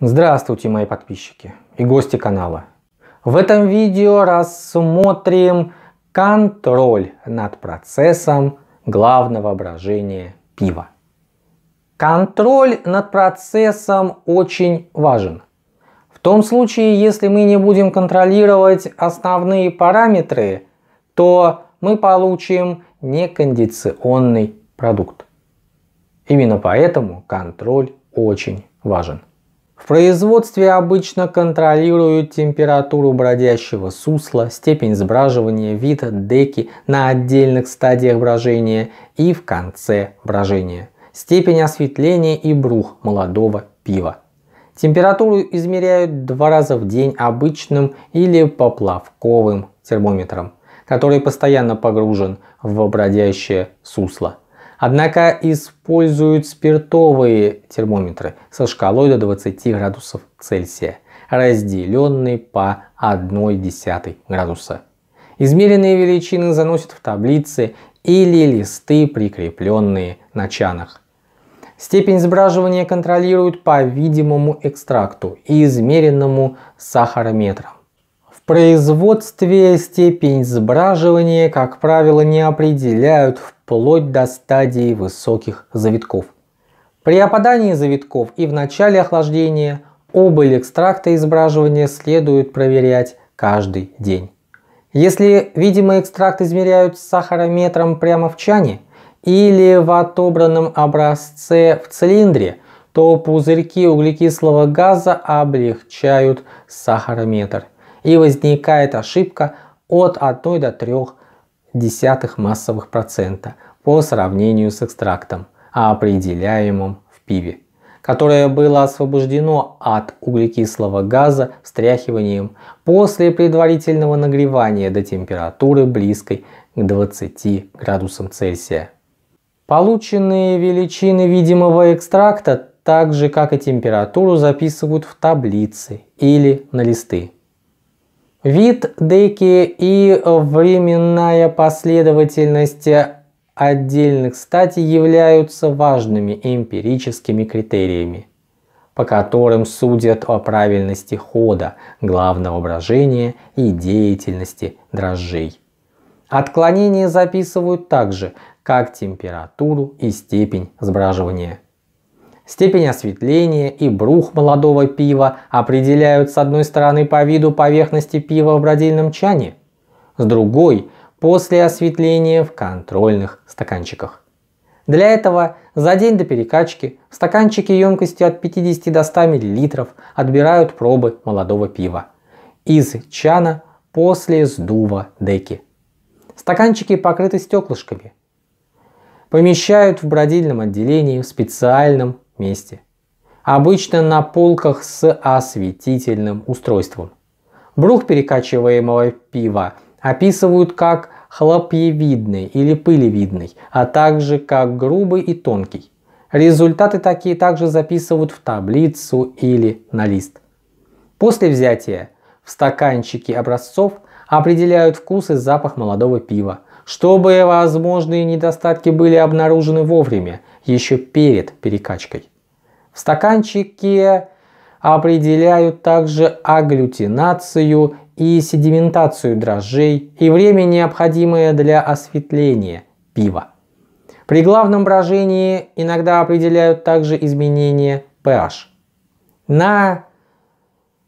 Здравствуйте, мои подписчики и гости канала. В этом видео рассмотрим контроль над процессом главного брожения пива. Контроль над процессом очень важен. В том случае, если мы не будем контролировать основные параметры, то мы получим некондиционный продукт. Именно поэтому контроль очень важен. В производстве обычно контролируют температуру бродящего сусла, степень сбраживания, вид деки на отдельных стадиях брожения и в конце брожения, степень осветления и брух молодого пива. Температуру измеряют два раза в день обычным или поплавковым термометром, который постоянно погружен в бродящее сусло. Однако используют спиртовые термометры со шкалой до 20 градусов Цельсия, разделенные по десятой градуса. Измеренные величины заносят в таблицы или листы, прикрепленные на чанах. Степень сбраживания контролируют по видимому экстракту и измеренному сахарометром производстве степень сбраживания, как правило, не определяют вплоть до стадии высоких завитков. При опадании завитков и в начале охлаждения обыль экстракта избраживания следует проверять каждый день. Если видимый экстракт измеряют сахарометром прямо в чане или в отобранном образце в цилиндре, то пузырьки углекислого газа облегчают сахарометр – и возникает ошибка от 1 до 3 десятых массовых процента по сравнению с экстрактом, а определяемым в пиве, которое было освобождено от углекислого газа встряхиванием после предварительного нагревания до температуры близкой к 20 градусам Цельсия. Полученные величины видимого экстракта так же как и температуру записывают в таблицы или на листы. Вид деки и временная последовательность отдельных статей являются важными эмпирическими критериями, по которым судят о правильности хода главного брожения и деятельности дрожжей. Отклонения записывают также, как температуру и степень сбраживания. Степень осветления и брух молодого пива определяют с одной стороны по виду поверхности пива в бродильном чане, с другой – после осветления в контрольных стаканчиках. Для этого за день до перекачки в стаканчике емкостью от 50 до 100 мл отбирают пробы молодого пива из чана после сдува деки. Стаканчики покрыты стеклышками. Помещают в бродильном отделении в специальном месте. Обычно на полках с осветительным устройством. Брух перекачиваемого пива описывают как хлопьевидный или пылевидный, а также как грубый и тонкий. Результаты такие также записывают в таблицу или на лист. После взятия в стаканчике образцов определяют вкус и запах молодого пива, чтобы возможные недостатки были обнаружены вовремя еще перед перекачкой. В стаканчике определяют также агглютинацию и седиментацию дрожжей и время, необходимое для осветления пива. При главном брожении иногда определяют также изменение pH. На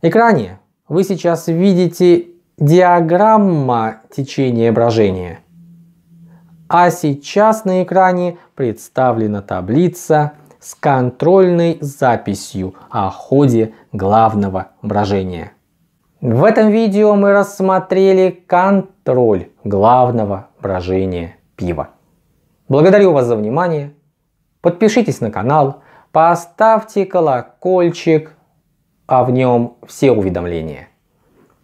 экране вы сейчас видите диаграмма течения брожения – а сейчас на экране представлена таблица с контрольной записью о ходе главного брожения. В этом видео мы рассмотрели контроль главного брожения пива. Благодарю вас за внимание. Подпишитесь на канал, поставьте колокольчик, а в нем все уведомления.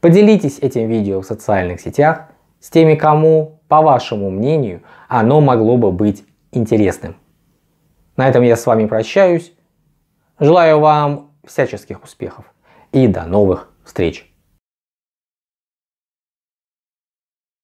Поделитесь этим видео в социальных сетях с теми, кому по вашему мнению, оно могло бы быть интересным. На этом я с вами прощаюсь. Желаю вам всяческих успехов и до новых встреч!